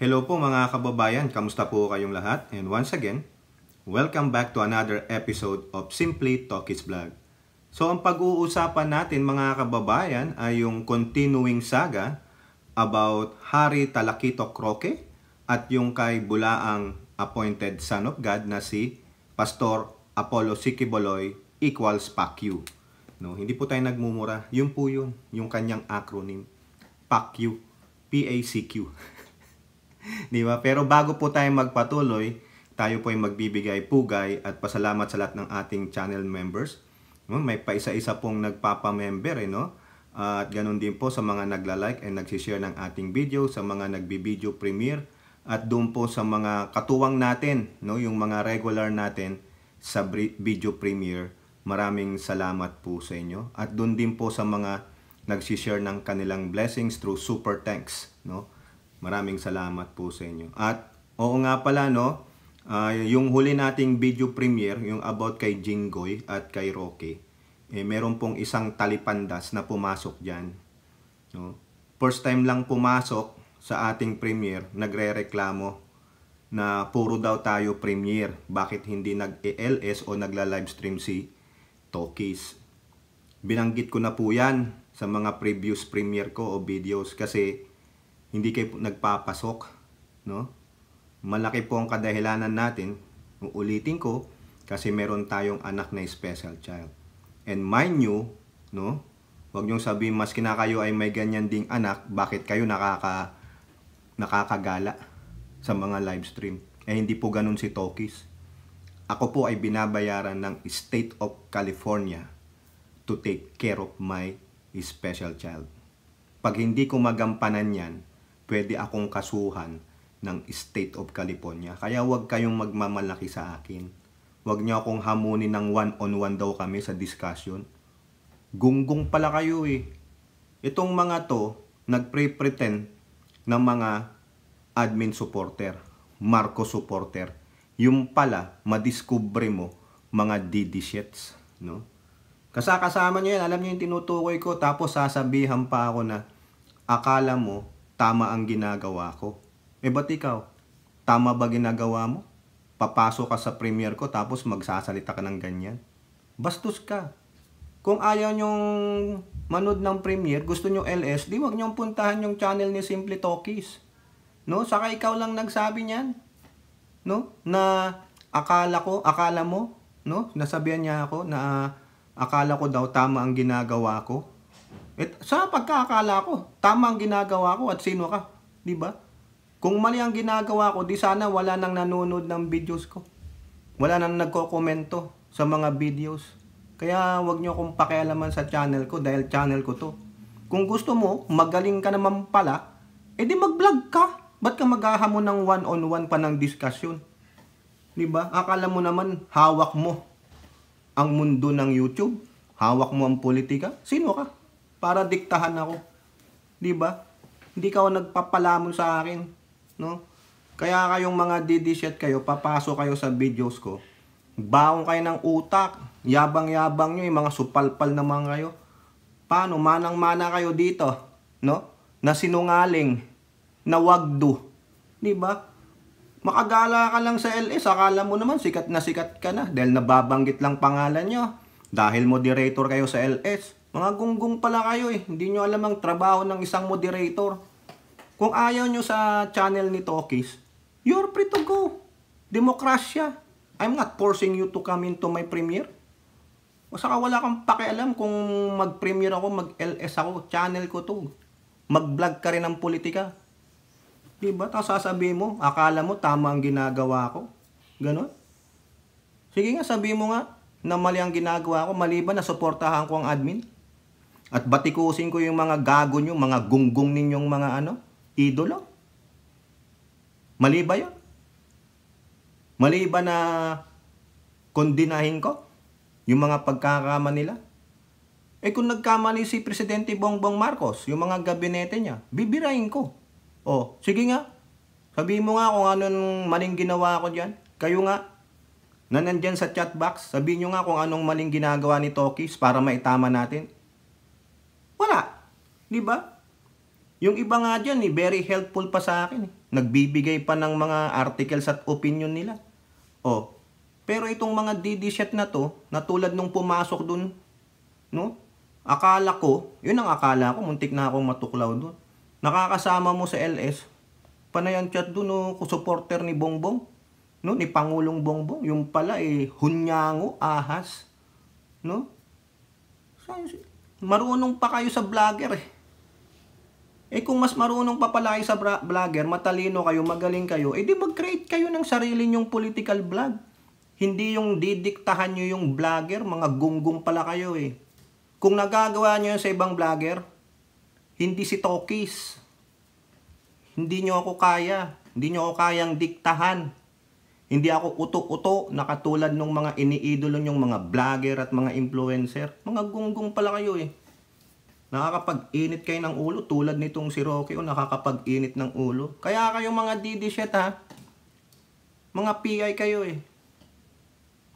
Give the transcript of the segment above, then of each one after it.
Hello po mga kababayan, kamusta po kayong lahat? And once again, welcome back to another episode of Simply Talkies Vlog. So ang pag-uusapan natin mga kababayan ay yung continuing saga about Hari Talakito Croque at yung kay Bulaang appointed son of God na si Pastor Apollo Sikiboloy equals PACU. No, hindi po tayo nagmumura. Yun po yun, yung kanyang acronym. PACU. P-A-C-Q. Di ba? Pero bago po tayo magpatuloy, tayo po ay magbibigay pugay at pasalamat sa lahat ng ating channel members. May paisa-isa pong nagpapamember, eh, no? At ganun din po sa mga nagla-like and nagsishare ng ating video, sa mga nagbibideo premiere, at doon po sa mga katuwang natin, no? yung mga regular natin sa video premiere. Maraming salamat po sa inyo. At doon din po sa mga nagsishare ng kanilang blessings through super thanks. No? Maraming salamat po sa inyo. At oo nga pala no, uh, yung huli nating video premiere, yung about kay Jingoy at kay Rocky, eh, meron pong isang talipandas na pumasok dyan. No? First time lang pumasok sa ating premiere, nagre-reklamo na puro daw tayo premiere. Bakit hindi nag-ELS o nagla-livestream si Tokis? Binanggit ko na po yan sa mga previous premiere ko o videos kasi hindi kayo nagpapasok, no? Malaki po ang kadahilanan natin. Uulitin ko kasi meron tayong anak na special child. And mind you, no? Huwag niyong sabihin maski na kayo ay may ganyan ding anak, bakit kayo nakaka nakakagala sa mga live stream? Eh hindi po ganun si Tokis. Ako po ay binabayaran ng State of California to take care of my special child. Pag hindi ko magampanan yan, pwede akong kasuhan ng State of California. Kaya huwag kayong magmamalaki sa akin. Huwag niyo akong hamunin ng one-on-one daw kami sa discussion. Gunggong pala kayo eh. Itong mga to, nagpre-pretend na mga admin supporter, Marco supporter. Yung pala, madiskubre mo mga DD shits, no? Kasakasama nyo yan, alam nyo yung tinutukoy ko, tapos sasabihan pa ako na akala mo tama ang ginagawa ko. Eh ba't ikaw? Tama ba ginagawa mo? Papasok ka sa premier ko tapos magsasalita ka ng ganyan? Bastos ka. Kung ayaw nyong manood ng premier, gusto nyo di wag nyong puntahan yung channel ni Simply Talkies. No? Saka ikaw lang nagsabi niyan. No? Na akala ko, akala mo, no? Nasabihan niya ako na uh, akala ko daw tama ang ginagawa ko. Et, sa pagkakala ko, tama ang ginagawa ko at sino ka, di ba? Kung mali ang ginagawa ko, di sana wala nang nanonood ng videos ko. Wala nang nagko-komento sa mga videos. Kaya wag nyo akong pakialaman sa channel ko dahil channel ko to. Kung gusto mo, magaling ka naman pala, edi mag-vlog ka. Ba't ka maghahamon ng one-on-one -on -one pa ng diskusyon? Di ba? Akala mo naman hawak mo ang mundo ng YouTube? Hawak mo ang politika? Sino ka? para diktahan ako. 'Di ba? Hindi ka nagpapalamon sa akin, no? Kaya kayong mga didishit kayo, papasok kayo sa videos ko. Baon kayo ng utak. Yabang-yabang nyo, yung mga supalpal naman kayo. Paano? Manang-mana kayo dito, no? Na sinungaling, na wagdo. Di ba? Makagala ka lang sa LS, akala mo naman sikat na sikat ka na dahil nababanggit lang pangalan nyo. Dahil moderator kayo sa LS. Mga gunggong pala kayo eh. Hindi nyo alam ang trabaho ng isang moderator. Kung ayaw nyo sa channel ni Tokis, you're free to go. Demokrasya. I'm not forcing you to come into my premiere. O saka wala kang pakialam kung mag-premiere ako, mag-LS ako, channel ko to. Mag-vlog ka rin ng politika. Diba? Tapos sasabihin mo, akala mo tama ang ginagawa ko. Ganon. Sige nga, sabihin mo nga na mali ang ginagawa ko, maliban na suportahan ko ang admin. At batikusin ko yung mga gago nyo, mga gunggong ninyong mga ano, idolo. Mali ba yun? Mali ba na kondinahin ko yung mga pagkakama nila? Eh kung nagkamali si Presidente Bongbong Marcos, yung mga gabinete niya, bibirahin ko. O, sige nga, sabihin mo nga kung anong maling ginawa ko dyan. Kayo nga, na nandyan sa chat box, sabihin nyo nga kung anong maling ginagawa ni Tokis para maitama natin. Wala. Di ba? Yung iba nga dyan, eh, very helpful pa sa akin. Eh. Nagbibigay pa ng mga articles at opinion nila. Oh, pero itong mga DD na to, na tulad nung pumasok dun, no? Akala ko, yun ang akala ko, muntik na akong matuklaw dun. Nakakasama mo sa LS, panay ang chat dun, no, supporter ni Bongbong, no, ni Pangulong Bongbong, yung pala eh, hunyango, ahas, no? So, marunong pa kayo sa vlogger eh. Eh kung mas marunong pa pala kayo sa vlogger, matalino kayo, magaling kayo, eh di mag-create kayo ng sarili nyong political vlog. Hindi yung didiktahan niyo yung vlogger, mga gunggong pala kayo eh. Kung nagagawa niyo sa ibang vlogger, hindi si Tokis. Hindi niyo ako kaya. Hindi niyo ako kayang diktahan. Hindi ako uto-uto na katulad ng mga iniidolo nyong mga vlogger at mga influencer. Mga gunggong pala kayo eh. Nakakapag-init kayo ng ulo tulad nitong si Rocky o oh, nakakapag-init ng ulo. Kaya kayo mga didi shit ha. Mga PI kayo eh.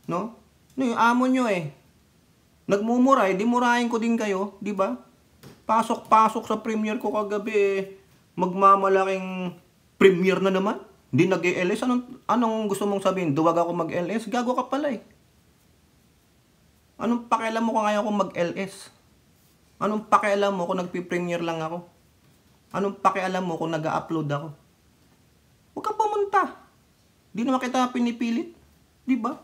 No? No, yung amo nyo eh. Nagmumura eh, dimurahin ko din kayo, di ba? Pasok-pasok sa premiere ko kagabi eh. Magmamalaking premiere na naman. Hindi nag-LS. Anong, anong gusto mong sabihin? Duwag ako mag-LS? Gago ka pala eh. Anong pakialam mo kung ayaw kong mag-LS? Anong pakialam mo kung nagpi-premiere lang ako? Anong pakialam mo kung nag-upload ako? Huwag kang pumunta. Di naman kita pinipilit. Di ba?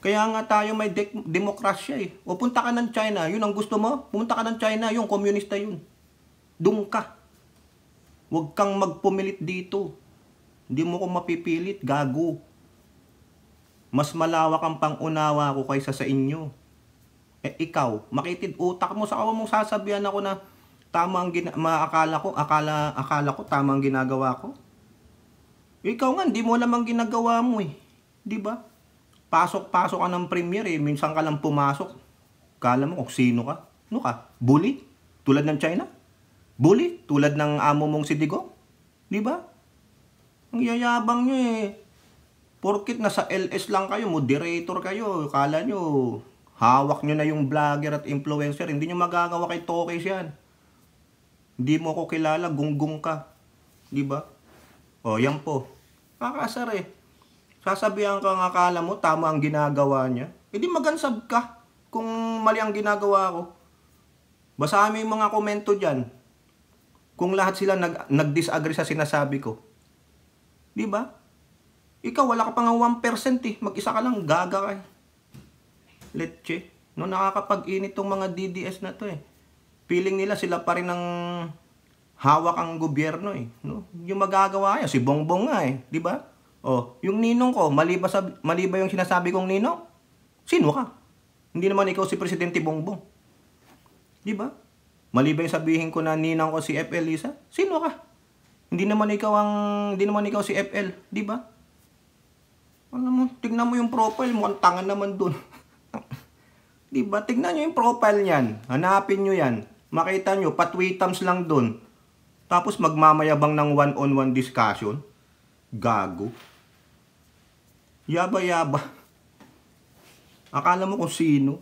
Kaya nga tayo may de- demokrasya eh. O punta ka ng China, yun ang gusto mo? Pumunta ka ng China, yung komunista yun. Doon ka. Huwag kang magpumilit dito. Hindi mo ko mapipilit, gago. Mas malawak ang pangunawa ko kaysa sa inyo. Eh, ikaw, makitid utak mo sa mong sasabihan ako na tama ang maakala ko, akala, akala ko tama ang ginagawa ko. Ikaw nga, hindi mo lamang ginagawa mo eh. Di ba? Pasok-pasok ka ng premier eh. Minsan ka lang pumasok. Kala mo kung sino ka. Ano ka? Bully? Tulad ng China? Bully? Tulad ng amo mong si Digo? Di ba? Ang yayabang nyo eh. Porkit nasa LS lang kayo, moderator kayo, kala nyo, hawak nyo na yung vlogger at influencer, hindi nyo magagawa kay Tokis yan. Hindi mo ako kilala, gunggong ka. Di ba? O, yan po. Kakasar eh. Sasabihan ka nga akala mo, tama ang ginagawa niya. E di magansab ka kung mali ang ginagawa ko. Basahin mo yung mga komento dyan. Kung lahat sila nag- nag sa sinasabi ko. Di ba? Ikaw, wala ka pa nga 1% eh. Mag-isa ka lang, gaga ka. Eh. Letche. No, nakakapag-init tong mga DDS na to eh. Feeling nila sila pa rin ang hawak ang gobyerno eh. No? Yung magagawa yan, si Bongbong nga eh. Di ba? Oh, yung ninong ko, maliba, sa, maliba yung sinasabi kong ninong? Sino ka? Hindi naman ikaw si Presidente Bongbong. Di ba? Maliba yung sabihin ko na ninang ko si FL Lisa? Sino ka? Hindi naman ikaw ang hindi naman ikaw si FL, 'di ba? Ano mo, tingnan mo yung profile mo, ang tanga naman doon. 'Di ba? Tingnan niyo yung profile niyan. Hanapin niyo 'yan. Makita niyo pa patwitams lang doon. Tapos magmamayabang ng one-on-one -on -one discussion. Gago. Yaba-yaba. Akala mo kung sino.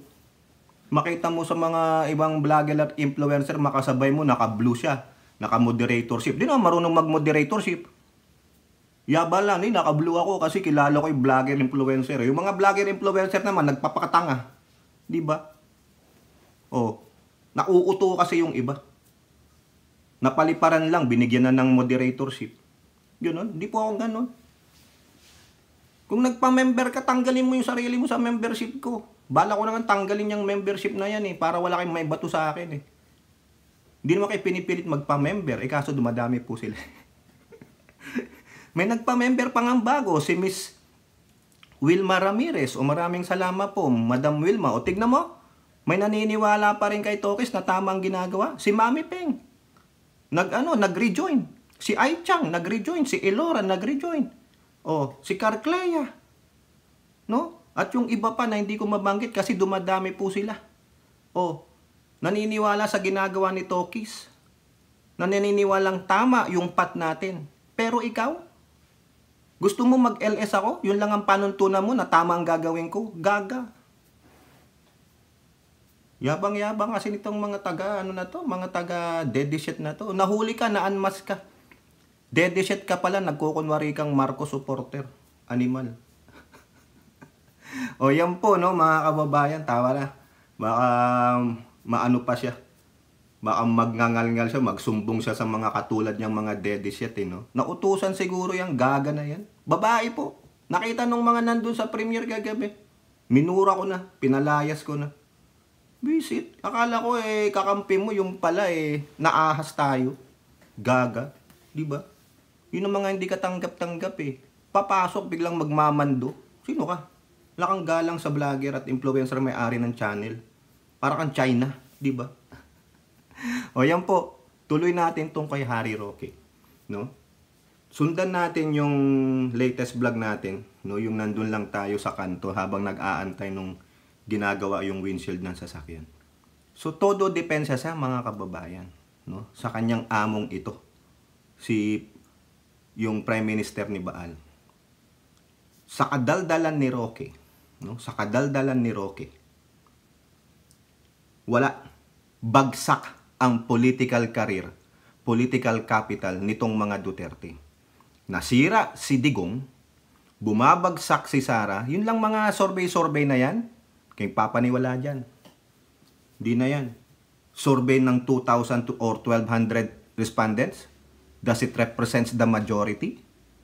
Makita mo sa mga ibang vlogger at influencer, makasabay mo, naka-blue siya. Naka-moderatorship. Di naman marunong mag-moderatorship. Yaba lang, eh, naka-blue ako kasi kilala ko yung vlogger influencer. Yung mga vlogger influencer naman, nagpapakatanga. Di ba? Oh, nakuuto kasi yung iba. Napaliparan lang, binigyan na ng moderatorship. Ganun, hindi po ako ganun. Kung nagpa-member ka, tanggalin mo yung sarili mo sa membership ko. Bala ko naman tanggalin yung membership na yan eh, para wala kang may bato sa akin eh. Hindi naman kayo pinipilit magpa-member, eh kaso dumadami po sila. May nagpa-member pa nga bago, si Miss Wilma Ramirez. O maraming salamat po, Madam Wilma. O tignan mo, may naniniwala pa rin kay Tokis na tamang ginagawa. Si Mami Peng, nag, ano, nag-rejoin. Si Ai Chang, nag-rejoin. Si Elora, nag-rejoin. O, si Carclea. No? At yung iba pa na hindi ko mabanggit kasi dumadami po sila. O, naniniwala sa ginagawa ni Tokis, na naniniwalang tama yung pat natin. Pero ikaw, gusto mo mag-LS ako? Yun lang ang panuntunan mo na tama ang gagawin ko. Gaga. Yabang-yabang kasi nitong mga taga, ano na to, mga taga dedicate na to. Nahuli ka, naanmas ka. Dedicate ka pala, nagkukunwari kang Marcos supporter. Animal. o yan po, no, mga kababayan, tawa na. Baka um, maano pa siya. Baka magngangalngal siya, magsumbong siya sa mga katulad niyang mga daddy shit, eh, no? Nautusan siguro yung gaga na yan. Babae po. Nakita nung mga nandun sa premiere kagabi. Minura ko na. Pinalayas ko na. Visit. Akala ko eh, kakampi mo yung pala eh, naahas tayo. Gaga. di ba? Yun ang mga hindi katanggap-tanggap eh. Papasok, biglang magmamando. Sino ka? Lakang galang sa vlogger at influencer may-ari ng channel. Para kang China, di ba? o yan po, tuloy natin tong kay Harry Roque, no? Sundan natin yung latest vlog natin, no? Yung nandun lang tayo sa kanto habang nag-aantay nung ginagawa yung windshield ng sasakyan. So todo depensa sa mga kababayan, no? Sa kanyang among ito, si yung Prime Minister ni Baal. Sa kadaldalan ni Roque, no? Sa kadaldalan ni Roque, wala. Bagsak ang political career, political capital nitong mga Duterte. Nasira si Digong, bumabagsak si Sara, yun lang mga survey-survey na yan, kay papaniwala dyan. Hindi na yan. Survey ng 2,000 or 1,200 respondents, does it represents the majority?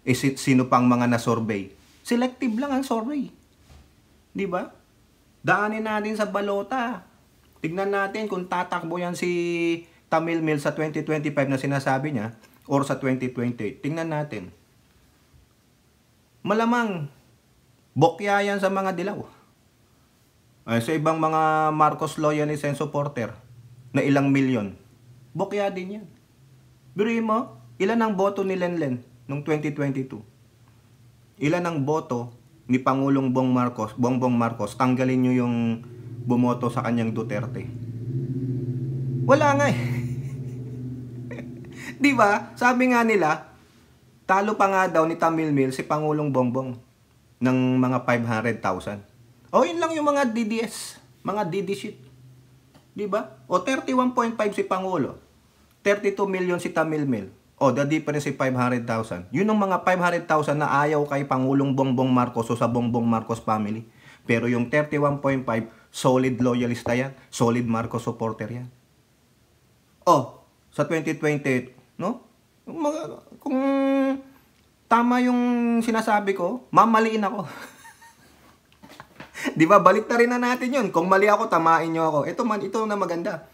Eh, Is it sino pang mga na-survey? Selective lang ang survey. Di ba? Daanin natin sa balota Tignan natin kung tatakbo yan si Tamil Mill sa 2025 na sinasabi niya or sa 2028. Tingnan natin. Malamang bokya yan sa mga dilaw. Ay, sa ibang mga Marcos Loyanis and supporter na ilang milyon. Bokya din yan. Biruin mo, ilan ang boto ni Lenlen noong 2022? Ilan ang boto ni Pangulong Bong Marcos, Bongbong Marcos? Tanggalin nyo yung bumoto sa kanyang Duterte? Wala nga eh. 'Di ba? Sabi nga nila, talo pa nga daw ni Tamilmil si Pangulong Bongbong ng mga 500,000. O yun lang yung mga DDS, mga DD shit. 'Di ba? O 31.5 si Pangulo. 32 million si Tamilmil. O, oh, the difference ay 500,000. Yun ang mga 500,000 na ayaw kay Pangulong Bongbong Marcos o sa Bongbong Marcos family. Pero yung 31.5, Solid loyalista yan. Solid Marcos supporter yan. Oh, sa 2020, no? Kung tama yung sinasabi ko, mamaliin ako. 'Di ba? Balik na rin na natin 'yun. Kung mali ako, tamain niyo ako. Ito man, ito na maganda.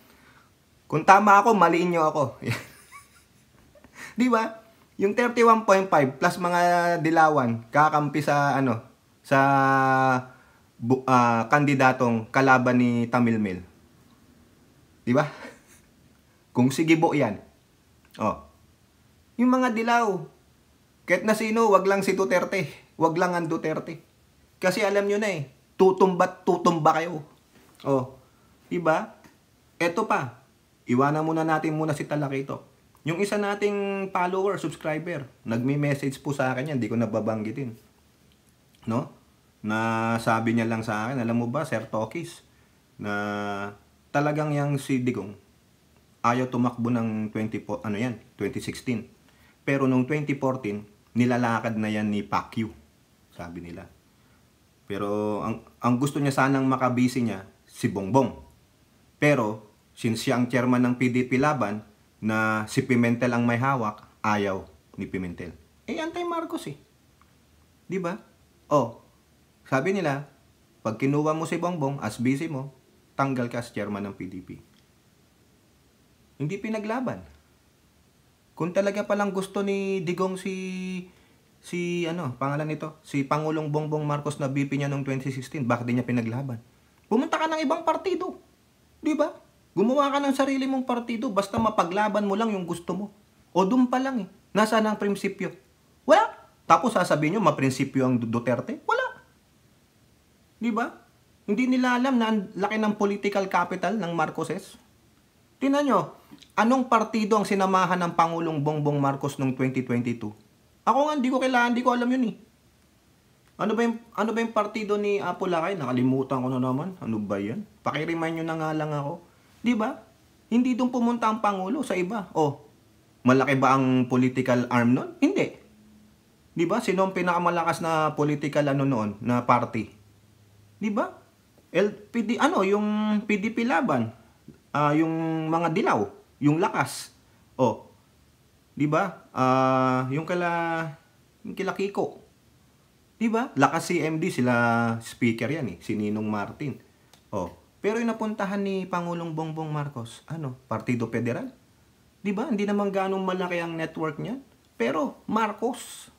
Kung tama ako, maliin niyo ako. 'Di ba? Yung 31.5 plus mga dilawan, kakampi sa ano, sa uh, kandidatong kalaban ni Tamilmil. Di ba? Kung sigibo yan. Oh. Yung mga dilaw. Kahit na sino, wag lang si Duterte. Wag lang ang Duterte. Kasi alam niyo na eh, tutumba't tutumba kayo. Oh. Di ba? Ito pa. Iwanan muna natin muna si Talakito. Yung isa nating follower, subscriber, nagme-message po sa akin yan, hindi ko nababanggitin. No? na sabi niya lang sa akin, alam mo ba, Sir Tokis, na talagang yung si Digong ayaw tumakbo ng 20, ano yan, 2016. Pero nung 2014, nilalakad na yan ni Pacquiao, sabi nila. Pero ang, ang gusto niya sanang makabisi niya, si Bongbong. Pero, since siya ang chairman ng PDP Laban, na si Pimentel ang may hawak, ayaw ni Pimentel. Eh, anti Marcos eh. ba? Diba? Oh, sabi nila, pag kinuha mo si Bongbong as busy mo, tanggal ka as chairman ng PDP. Hindi pinaglaban. Kung talaga palang gusto ni Digong si si ano, pangalan nito, si Pangulong Bongbong Marcos na BP niya noong 2016, bakit din niya pinaglaban? Pumunta ka ng ibang partido. 'Di ba? Gumawa ka ng sarili mong partido basta mapaglaban mo lang yung gusto mo. O doon pa lang eh. Nasaan ang prinsipyo? Wala. Tapos sasabihin nyo, maprinsipyo ang Duterte? Wala Di ba? Hindi nila alam na laki ng political capital ng Marcoses. Tinan nyo, anong partido ang sinamahan ng Pangulong Bongbong Marcos noong 2022? Ako nga, hindi ko kailangan, hindi ko alam yun eh. Ano ba yung, ano ba yung partido ni Apolacay? Nakalimutan ko na naman. Ano ba yan? Pakiremind nyo na nga lang ako. Di ba? Hindi doon pumunta ang Pangulo sa iba. Oh, malaki ba ang political arm nun? Hindi. Di ba? Sino ang pinakamalakas na political ano noon, na party? 'Di ba? LPD ano yung PDP laban, uh, yung mga dilaw, yung lakas. Oh. 'Di ba? Uh, yung kala yung kila Kiko. 'Di ba? Lakas si MD sila speaker yan eh, si Ninong Martin. Oh. Pero yung napuntahan ni Pangulong Bongbong Marcos, ano, Partido Federal? 'Di ba? Hindi naman ganong malaki ang network niya. Pero Marcos,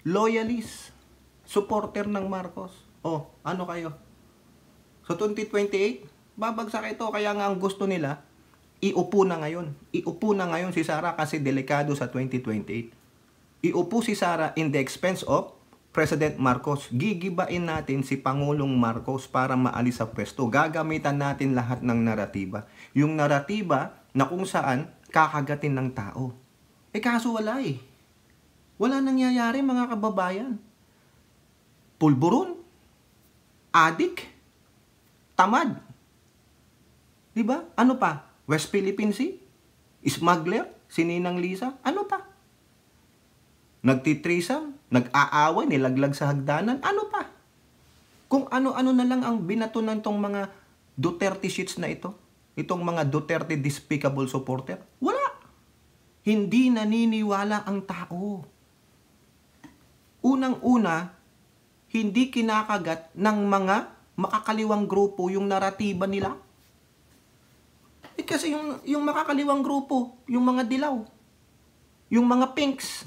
loyalist, supporter ng Marcos. Oh, ano kayo? So 2028, babagsak ito. Kaya nga ang gusto nila, iupo na ngayon. Iupo na ngayon si Sara kasi delikado sa 2028. Iupo si Sara in the expense of President Marcos. Gigibain natin si Pangulong Marcos para maalis sa pwesto. Gagamitan natin lahat ng naratiba. Yung naratiba na kung saan kakagatin ng tao. Eh kaso wala eh. Wala nangyayari mga kababayan. Pulburon adik, tamad. 'Di ba? Ano pa? West Philippine Sea? Smuggler? Sininang Lisa? Ano pa? Nagtitrisam? Nag-aaway? Nilaglag sa hagdanan? Ano pa? Kung ano-ano na lang ang binato ng tong mga Duterte sheets na ito? Itong mga Duterte despicable supporter? Wala! Hindi naniniwala ang tao. Unang-una, hindi kinakagat ng mga makakaliwang grupo yung naratiba nila. Eh kasi yung, yung makakaliwang grupo, yung mga dilaw, yung mga pinks,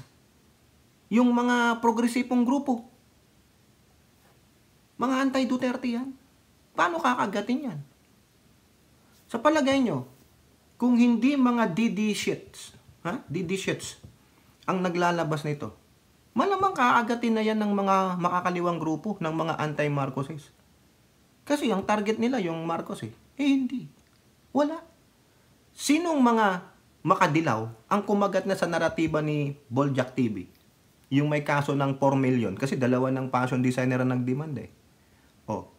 yung mga progresipong grupo, mga anti-Duterte yan. Paano kakagatin yan? Sa palagay nyo, kung hindi mga DD shits, ha? DD shits ang naglalabas nito, malamang kaagatin na yan ng mga makakaliwang grupo, ng mga anti-Marcoses. Kasi ang target nila yung Marcos eh. Eh hindi. Wala. Sinong mga makadilaw ang kumagat na sa naratiba ni Boljak TV? Yung may kaso ng 4 million. Kasi dalawa ng fashion designer ang nagdemand eh. Oh.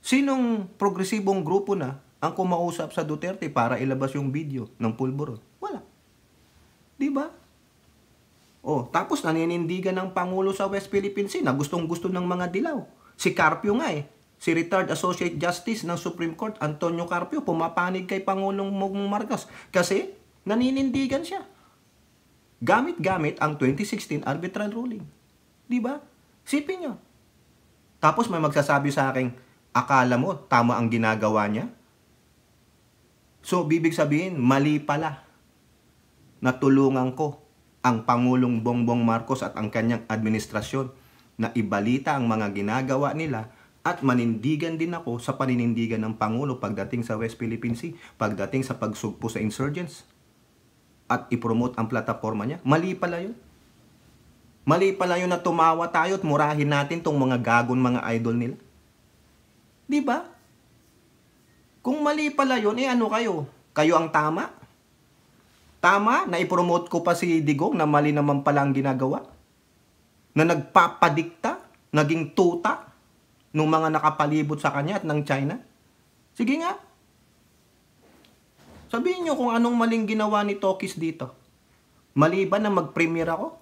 Sinong progresibong grupo na ang kumausap sa Duterte para ilabas yung video ng pulburo? Wala. 'Di ba? Oh, tapos naninindigan ng Pangulo sa West Philippine Sea na gustong-gusto ng mga dilaw. Si Carpio nga eh. Si retired Associate Justice ng Supreme Court, Antonio Carpio, pumapanig kay Pangulong Mugmong Marcos kasi naninindigan siya. Gamit-gamit ang 2016 arbitral ruling. Di ba? Sipin nyo. Tapos may magsasabi sa akin, akala mo tama ang ginagawa niya? So, bibig sabihin, mali pala. Natulungan ko ang Pangulong Bongbong Marcos at ang kanyang administrasyon na ibalita ang mga ginagawa nila at manindigan din ako sa paninindigan ng Pangulo pagdating sa West Philippine Sea, pagdating sa pagsugpo sa insurgents at ipromote ang plataforma niya. Mali pala yun. Mali pala yun na tumawa tayo at murahin natin tong mga gagon mga idol nila. Di ba? Kung mali pala yun, eh ano kayo? Kayo ang tama? Tama na ipromote ko pa si Digong na mali naman pala ang ginagawa? Na nagpapadikta? Naging tuta? ng mga nakapalibot sa kanya at ng China? Sige nga. Sabihin niyo kung anong maling ginawa ni Tokis dito. Maliban na mag-premiere ako?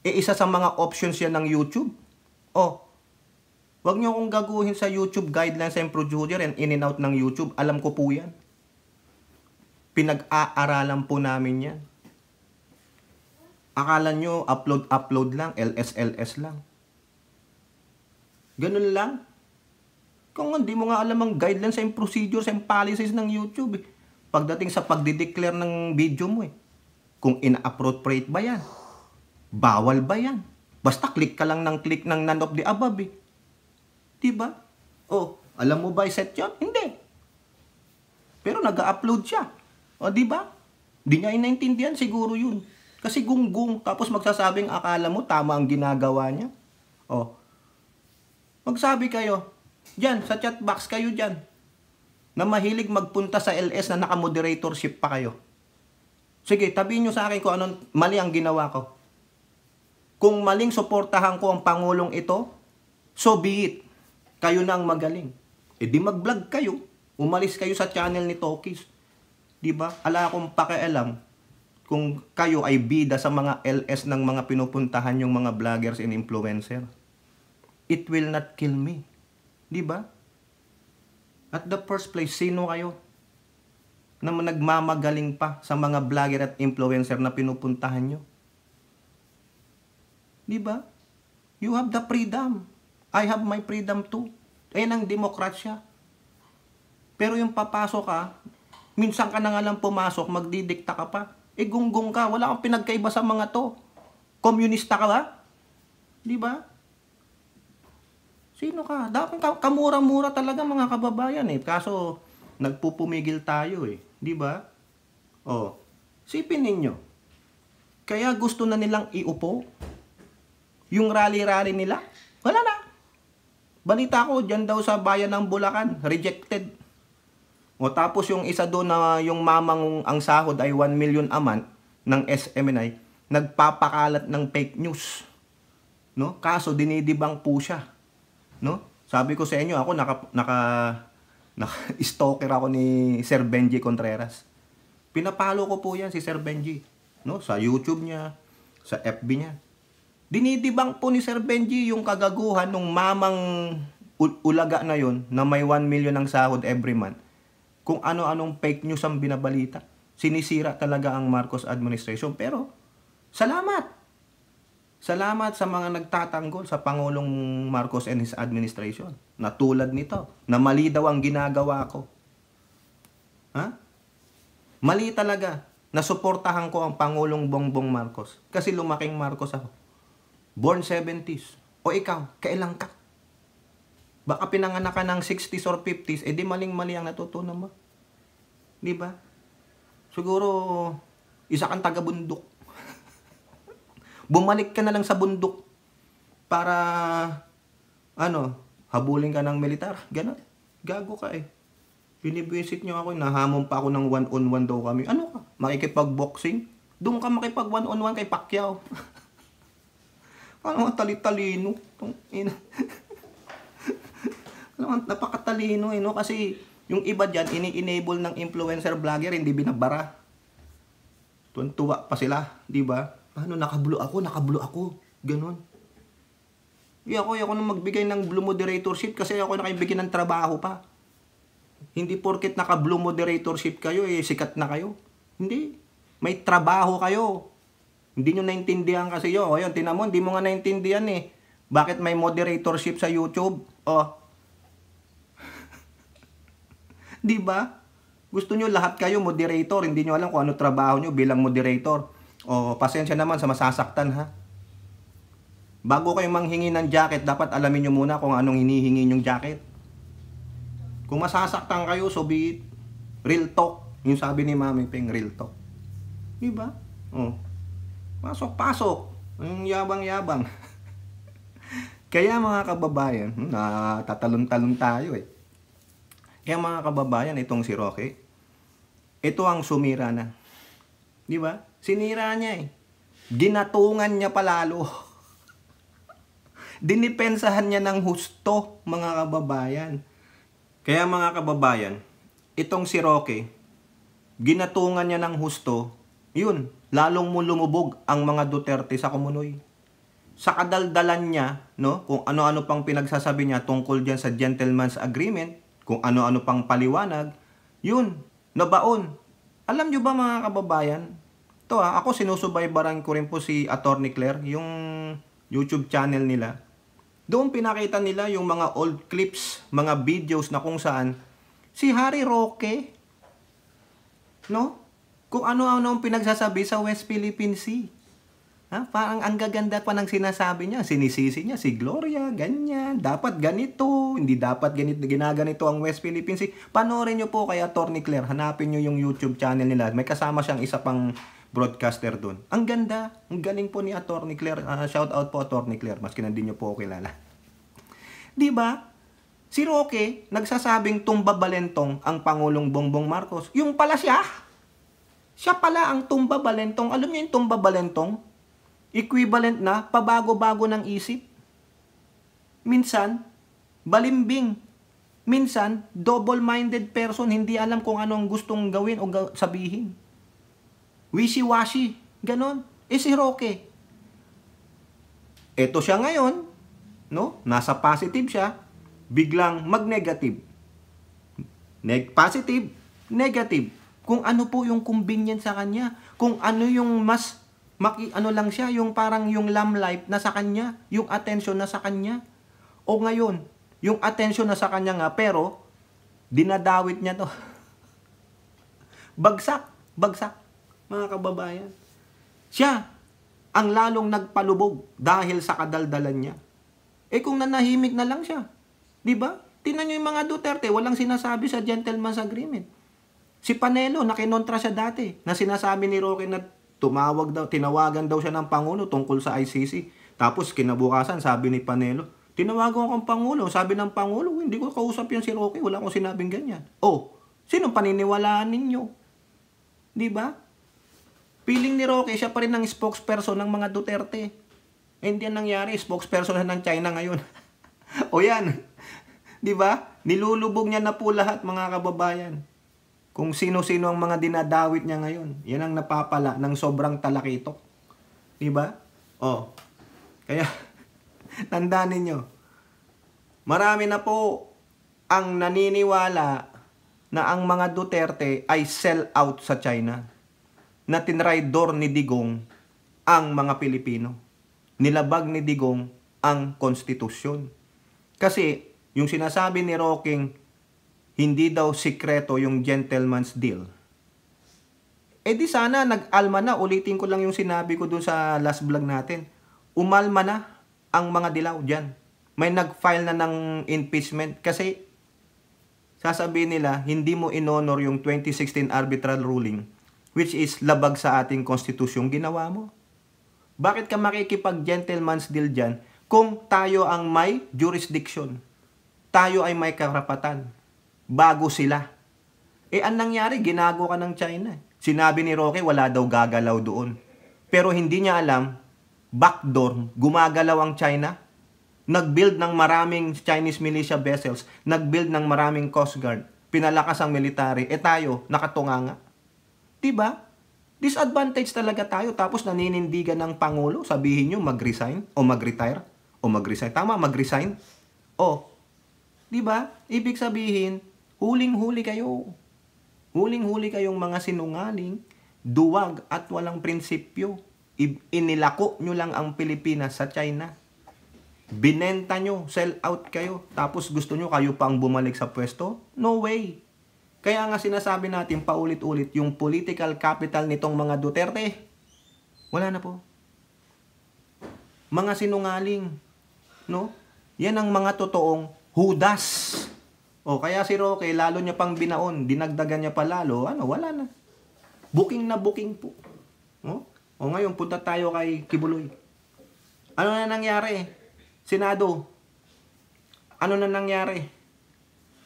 E isa sa mga options yan ng YouTube? O, wag niyo kong gaguhin sa YouTube guidelines and producer and in and out ng YouTube. Alam ko po yan. Pinag-aaralan po namin yan. Akala nyo, upload-upload lang, LSLS lang. Ganun lang. Kung hindi mo nga alam ang guidelines and procedures and policies ng YouTube, eh. pagdating sa pagde-declare ng video mo eh. Kung inappropriate ba yan? Bawal ba yan? Basta click ka lang ng click ng none of the above eh. Diba? Oh, alam mo ba i-set yun? Hindi. Pero nag-upload siya. O, oh, di ba? Di niya inaintindihan siguro yun. Kasi gunggong, tapos magsasabing akala mo tama ang ginagawa niya. O, oh. magsabi kayo, dyan, sa chat box kayo dyan, na mahilig magpunta sa LS na naka-moderatorship pa kayo. Sige, tabihin nyo sa akin kung anong mali ang ginawa ko. Kung maling suportahan ko ang Pangulong ito, so be it. Kayo na ang magaling. E di mag-vlog kayo. Umalis kayo sa channel ni Tokis. 'Di ba? Ala akong pakialam kung kayo ay bida sa mga LS ng mga pinupuntahan yung mga vloggers and influencer. It will not kill me. 'Di ba? At the first place, sino kayo? Na nagmamagaling pa sa mga vlogger at influencer na pinupuntahan nyo. 'Di ba? You have the freedom. I have my freedom too. Ayan ang demokrasya. Pero yung papasok ka ah, Minsan ka na nga lang pumasok, magdidikta ka pa. E gunggong ka, wala kang pinagkaiba sa mga to. Komunista ka ba? Di ba? Sino ka? Dapat kamura-mura talaga mga kababayan eh. Kaso, nagpupumigil tayo eh. Di ba? Oh, sipin ninyo. Kaya gusto na nilang iupo. Yung rally-rally nila, wala na. Balita ko, dyan daw sa bayan ng Bulacan, rejected. O tapos yung isa doon na yung mamang ang sahod ay 1 million a month ng SMNI, nagpapakalat ng fake news. No? Kaso dinidibang po siya. No? Sabi ko sa inyo, ako naka, naka, naka stalker ako ni Sir Benji Contreras. Pinapalo ko po yan si Sir Benji. No? Sa YouTube niya, sa FB niya. Dinidibang po ni Sir Benji yung kagaguhan ng mamang ulaga na yon na may 1 million ang sahod every month kung ano-anong fake news ang binabalita. Sinisira talaga ang Marcos administration. Pero, salamat! Salamat sa mga nagtatanggol sa Pangulong Marcos and his administration. Na tulad nito, na mali daw ang ginagawa ko. Ha? Mali talaga. Nasuportahan ko ang Pangulong Bongbong Marcos. Kasi lumaking Marcos ako. Born 70s. O ikaw, kailang ka? Baka pinanganak ka ng 60s or 50s, edi eh, maling-mali ang natutunan mo. Di ba? Siguro, isa kang taga-bundok. Bumalik ka na lang sa bundok para, ano, habulin ka ng militar. Ganun. Gago ka eh. Binibisit niyo ako, nahamon pa ako ng one-on-one -on daw kami. Ano ka? Makikipag-boxing? Doon ka makipag one-on-one -on -one kay Pacquiao. Parang talino. Tong ina. Ano, napakatalino eh, no? Kasi yung iba dyan, ini-enable ng influencer vlogger, hindi binabara. Tuwan-tuwa pa sila, di ba? Ano, nakablo ako, nakablo ako. Ganon. Di ako, ako nang magbigay ng blue moderatorship kasi ako nakibigyan ng trabaho pa. Hindi porket naka-blue moderatorship kayo, eh, sikat na kayo. Hindi. May trabaho kayo. Hindi nyo naintindihan kasi yun. O yun, tinan mo, hindi mo nga naintindihan eh. Bakit may moderatorship sa YouTube? O, oh, 'Di ba? Gusto nyo lahat kayo moderator, hindi nyo alam kung ano trabaho nyo bilang moderator. O pasensya naman sa masasaktan ha. Bago kayo manghingi ng jacket, dapat alamin nyo muna kung anong hinihingi yung jacket. Kung masasaktan kayo, so be it. Real talk. Yung sabi ni Mami Peng, real talk. Diba? Oh. Pasok, pasok. Yung yabang-yabang. Kaya mga kababayan, hmm, natatalon-talon tayo eh. Kaya mga kababayan, itong si Roque, ito ang sumira na. Di ba? Sinira niya eh. Ginatungan niya palalo. Dinipensahan niya ng husto, mga kababayan. Kaya mga kababayan, itong si Roque, ginatungan niya ng husto, yun, lalong mo lumubog ang mga Duterte sa Kumunoy. Sa kadaldalan niya, no, kung ano-ano pang pinagsasabi niya tungkol diyan sa gentleman's agreement, kung ano-ano pang paliwanag, yun, nabaon. Alam nyo ba mga kababayan? To ha, ah, ako sinusubaybaran ko rin po si Attorney Claire, yung YouTube channel nila. Doon pinakita nila yung mga old clips, mga videos na kung saan si Harry Roque, no? Kung ano-ano ang pinagsasabi sa West Philippine Sea. Ha? Parang ang gaganda pa ng sinasabi niya. Sinisisi niya si Gloria, ganyan. Dapat ganito. Hindi dapat ganito, ginaganito ang West Philippine Sea. Panoorin niyo po kay Attorney Claire. Hanapin niyo yung YouTube channel nila. May kasama siyang isa pang broadcaster doon. Ang ganda. Ang galing po ni Attorney Claire. Uh, shout out po Attorney Claire. Maski hindi niyo po kilala. 'Di ba? Si Roque, nagsasabing tumbabalentong ang Pangulong Bongbong Marcos. Yung pala siya. Siya pala ang tumbabalentong. Alam niyo yung tumbabalentong? equivalent na pabago-bago ng isip. Minsan, balimbing. Minsan, double-minded person, hindi alam kung ano ang gustong gawin o sabihin. Wishy-washy, ganon. Eh si Roque, eto siya ngayon, no? nasa positive siya, biglang mag-negative. Neg positive, negative. Kung ano po yung convenient sa kanya, kung ano yung mas maki, ano lang siya, yung parang yung lam life na sa kanya, yung attention na sa kanya. O ngayon, yung attention na sa kanya nga, pero dinadawit niya to. bagsak, bagsak, mga kababayan. Siya, ang lalong nagpalubog dahil sa kadaldalan niya. Eh kung nanahimik na lang siya, di ba? Tinan niyo yung mga Duterte, walang sinasabi sa gentleman's agreement. Si Panelo, nakinontra siya dati, na sinasabi ni Roque na Tumawag daw, tinawagan daw siya ng Pangulo tungkol sa ICC. Tapos kinabukasan, sabi ni Panelo, tinawagan akong Pangulo. Sabi ng Pangulo, hindi ko kausap yan si Roque. Wala akong sinabing ganyan. Oh, sinong paniniwalaan ninyo? Di ba? Piling ni Roque, siya pa rin ang spokesperson ng mga Duterte. Hindi yan nangyari, spokesperson ng China ngayon. o yan, di ba? Nilulubog niya na po lahat mga kababayan kung sino-sino ang mga dinadawit niya ngayon. Yan ang napapala ng sobrang talakito. Di ba? Oh. Kaya, tandaan ninyo, marami na po ang naniniwala na ang mga Duterte ay sell out sa China. Na tinraidor ni Digong ang mga Pilipino. Nilabag ni Digong ang konstitusyon. Kasi, yung sinasabi ni Roking, hindi daw sikreto yung gentleman's deal. E di sana nag-alma na, ulitin ko lang yung sinabi ko doon sa last vlog natin. Umalma na ang mga dilaw dyan. May nag-file na ng impeachment kasi sasabihin nila hindi mo inonor yung 2016 arbitral ruling which is labag sa ating konstitusyong ginawa mo. Bakit ka makikipag-gentleman's deal dyan kung tayo ang may jurisdiction? Tayo ay may karapatan bago sila. Eh, ang nangyari, ginago ka ng China. Sinabi ni Roque, wala daw gagalaw doon. Pero hindi niya alam, backdoor, gumagalaw ang China. Nag-build ng maraming Chinese militia vessels. Nag-build ng maraming Coast Guard. Pinalakas ang military. Eh tayo, nakatunga nga. Diba? Disadvantage talaga tayo. Tapos naninindigan ng Pangulo. Sabihin nyo, mag-resign o mag-retire. O mag-resign. Tama, mag-resign. O, diba? Ibig sabihin, Huling-huli kayo. Huling-huli kayong mga sinungaling, duwag at walang prinsipyo. inilako nyo lang ang Pilipinas sa China. Binenta nyo, sell out kayo, tapos gusto nyo kayo pang bumalik sa pwesto? No way! Kaya nga sinasabi natin paulit-ulit yung political capital nitong mga Duterte. Wala na po. Mga sinungaling. No? Yan ang mga totoong hudas. O oh, kaya si Roque, lalo niya pang binaon, dinagdagan niya pa lalo, ano, wala na. Booking na booking po. O, oh, o oh, ngayon, punta tayo kay Kibuloy. Ano na nangyari? Senado. Ano na nangyari?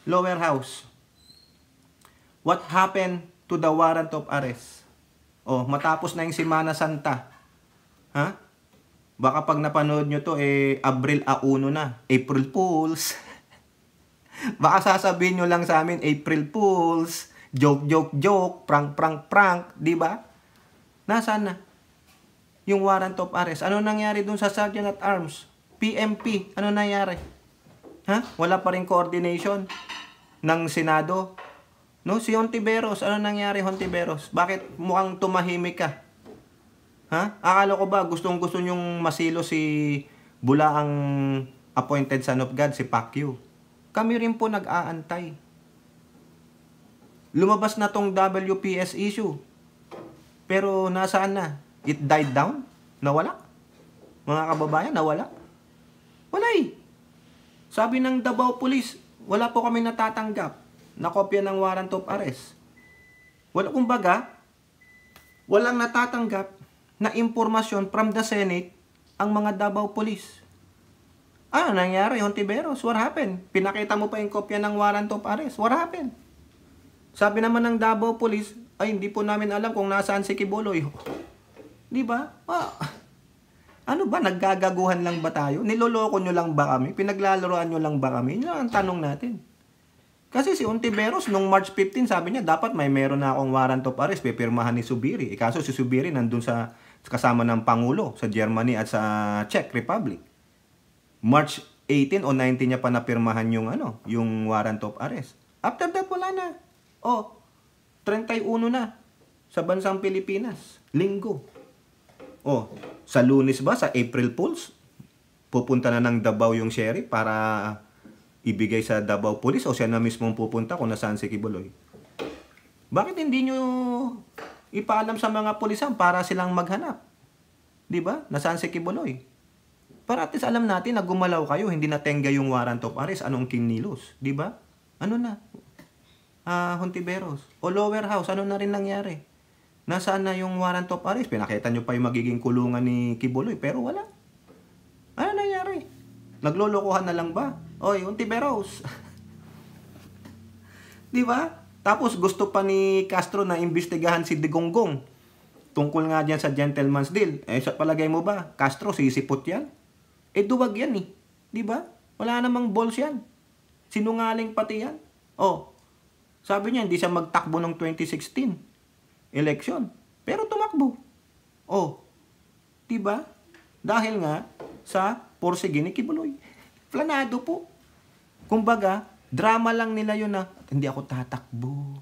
Lower House. What happened to the warrant of arrest? O, matapos na yung Semana Santa. Ha? Baka pag napanood nyo to, eh, Abril A1 na. April Fools. Baka sasabihin nyo lang sa amin, April Fools, joke, joke, joke, prank, prank, prank, di ba? Nasaan na? Yung warrant of arrest. Ano nangyari dun sa Sergeant at Arms? PMP, ano nangyari? Ha? Wala pa rin coordination ng Senado. No, si Hontiveros, ano nangyari Hontiveros? Bakit mukhang tumahimik ka? Ha? Akala ko ba gustong gusto nyong masilo si Bula ang appointed son of God, si Pacquiao? kami rin po nag-aantay. Lumabas na tong WPS issue. Pero nasaan na? It died down? Nawala? Mga kababayan, nawala? Wala eh. Sabi ng Davao Police, wala po kami natatanggap na kopya ng warrant of arrest. Wala, kumbaga, walang natatanggap na impormasyon from the Senate ang mga Davao Police. Ah, nangyari, Hontiveros, what happened? Pinakita mo pa yung kopya ng warrant of arrest, what happened? Sabi naman ng Davao Police, ay hindi po namin alam kung nasaan si Kiboloy. Di ba? Ah, ano ba, naggagaguhan lang ba tayo? Niloloko nyo lang ba kami? Pinaglalaroan nyo lang ba kami? Yun ang tanong natin. Kasi si Untiveros, nung March 15, sabi niya, dapat may meron na akong warrant of arrest, pipirmahan ni Subiri. Ikaso e si Subiri nandun sa kasama ng Pangulo sa Germany at sa Czech Republic. March 18 o 19 niya pa napirmahan yung ano, yung warrant of arrest. After that, wala na. Oh, 31 na sa bansang Pilipinas. Linggo. Oh, sa lunes ba, sa April Pools, pupunta na ng Davao yung sheriff para ibigay sa Davao Police o siya na mismo pupunta kung nasaan si Kibuloy. Bakit hindi nyo ipaalam sa mga pulisan para silang maghanap? 'Di ba? Nasaan si Kibuloy? Para at least alam natin na gumalaw kayo, hindi na tenga yung warrant of arrest. Anong kinilos? Di ba? Ano na? Uh, Hontiveros. O lower house, ano na rin nangyari? Nasaan na yung warrant of arrest? Pinakita nyo pa yung magiging kulungan ni Kiboloy, pero wala. Ano nangyari? Naglolokohan na lang ba? Oy, Hontiveros. di ba? Tapos gusto pa ni Castro na imbestigahan si Digonggong tungkol nga dyan sa gentleman's deal. Eh, sa palagay mo ba, Castro sisipot yan? Eh duwag yan eh. Di ba? Wala namang balls yan. Sinungaling pati yan. Oh, sabi niya hindi siya magtakbo ng 2016 election. Pero tumakbo. Oh, di ba? Dahil nga sa ni Kibuloy. Planado po. Kumbaga, drama lang nila yun na hindi ako tatakbo.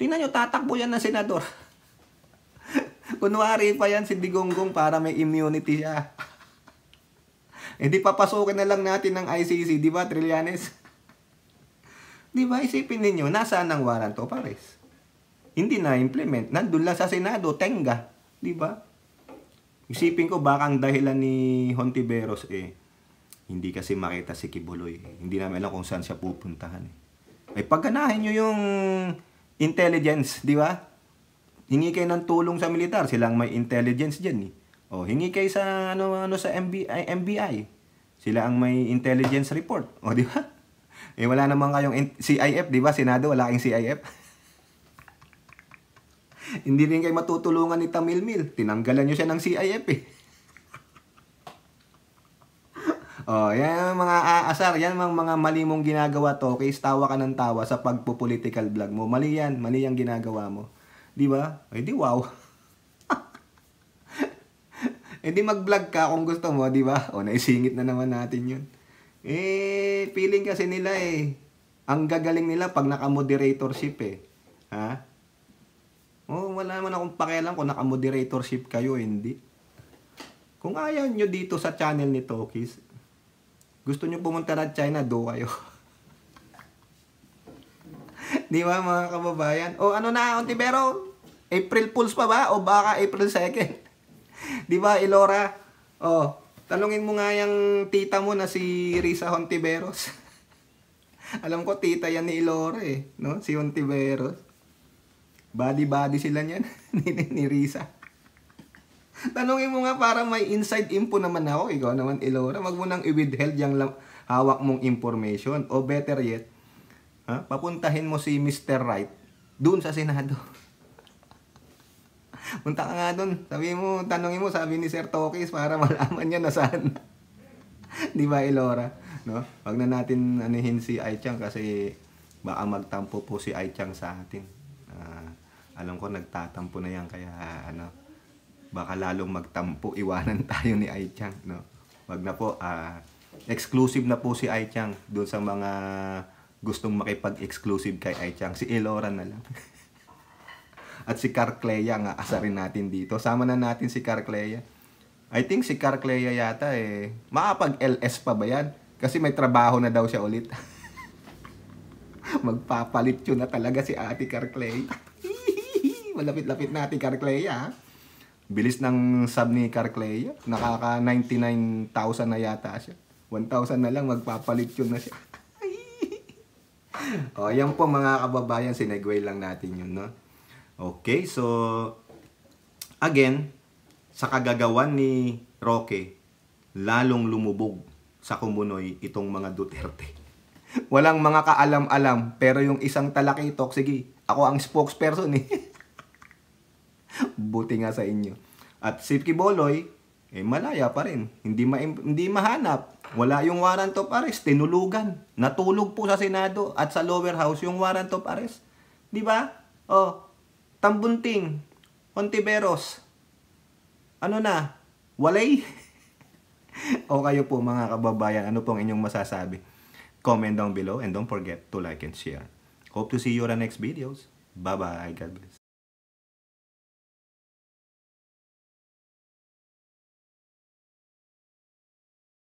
Tingnan nyo, tatakbo yan ng senador. Kunwari pa yan si Digonggong para may immunity siya. Hindi di papasukin na lang natin ng ICC, di ba, Trillanes? di ba, isipin niyo, nasaan ang waranto, pares? Hindi na implement. Nandun lang sa Senado, tenga. Di ba? Isipin ko, baka ang dahilan ni Hontiveros, eh, hindi kasi makita si Kibuloy. Eh. Hindi namin alam kung saan siya pupuntahan. Eh. Ay, pagganahin nyo yung intelligence, di ba? Hingi kayo ng tulong sa militar. Silang may intelligence dyan. Eh. O, oh, hingi kayo sa ano, ano sa MBI, MBI. Sila ang may intelligence report. O, oh, di ba? Eh, wala naman kayong CIF, di ba? Senado, wala kayong CIF. Hindi rin kayo matutulungan ni Tamilmil. Tinanggalan nyo siya ng CIF eh. oh, yan mga aasar, yan mga, mga mali mong ginagawa to. Okay, tawa ka ng tawa sa pagpo-political vlog mo. Mali yan, mali ang ginagawa mo. Di ba? Eh di wow. Eh mag-vlog ka kung gusto mo, di ba? O naisingit na naman natin yun. Eh, feeling kasi nila eh. Ang gagaling nila pag naka-moderatorship eh. Ha? Oh, wala naman akong pakialam kung naka-moderatorship kayo, hindi. Kung ayaw nyo dito sa channel ni Tokis, gusto nyo pumunta na China, do kayo. Di ba mga kababayan? O ano na, Auntie Vero? April Fools pa ba? O baka April 2nd? 'Di ba, Ilora? Oh, tanungin mo nga yung tita mo na si Risa Hontiveros. Alam ko tita yan ni Ilora eh, no? Si Hontiveros. Body-body sila niyan ni, ni Risa. Tanungin mo nga para may inside info naman ako. Ikaw naman, Ilora. Wag mo nang i-withheld yung hawak mong information. O better yet, ha? papuntahin mo si Mr. Wright doon sa Senado. Punta ka nga doon. Sabi mo, tanongin mo, sabi ni Sir Tokis para malaman niya na saan. Di ba, Elora? No? Wag na natin anihin si Aichang kasi baka magtampo po si Aichang sa atin. Uh, alam ko nagtatampo na yan kaya ano baka lalong magtampo iwanan tayo ni Aichang no wag na po uh, exclusive na po si Aichang doon sa mga gustong makipag-exclusive kay Aichang si Elora na lang at si Carclea nga asarin natin dito. Sama na natin si Carclea. I think si Carclea yata eh, maapag LS pa ba yan? Kasi may trabaho na daw siya ulit. Magpapalit yun na talaga si Ate Carclea. Malapit-lapit na Ate Carclea. Bilis ng sub ni Carclea. Nakaka 99,000 na yata siya. 1,000 na lang magpapalit yun na siya. o, yan po mga kababayan, sinegway lang natin yun, no? Okay, so again, sa kagagawan ni Roque, lalong lumubog sa kumunoy itong mga Duterte. Walang mga kaalam-alam, pero yung isang talaki sige, ako ang spokesperson eh. Buti nga sa inyo. At si Kiboloy, eh malaya pa rin. Hindi, ma hindi mahanap. Wala yung warrant of arrest. Tinulugan. Natulog po sa Senado at sa lower house yung warrant of arrest. Di ba? Oh, Tambunting, Ontiveros, ano na, walay? o kayo po mga kababayan, ano pong inyong masasabi? Comment down below and don't forget to like and share. Hope to see you on our next videos. Bye-bye. God bless.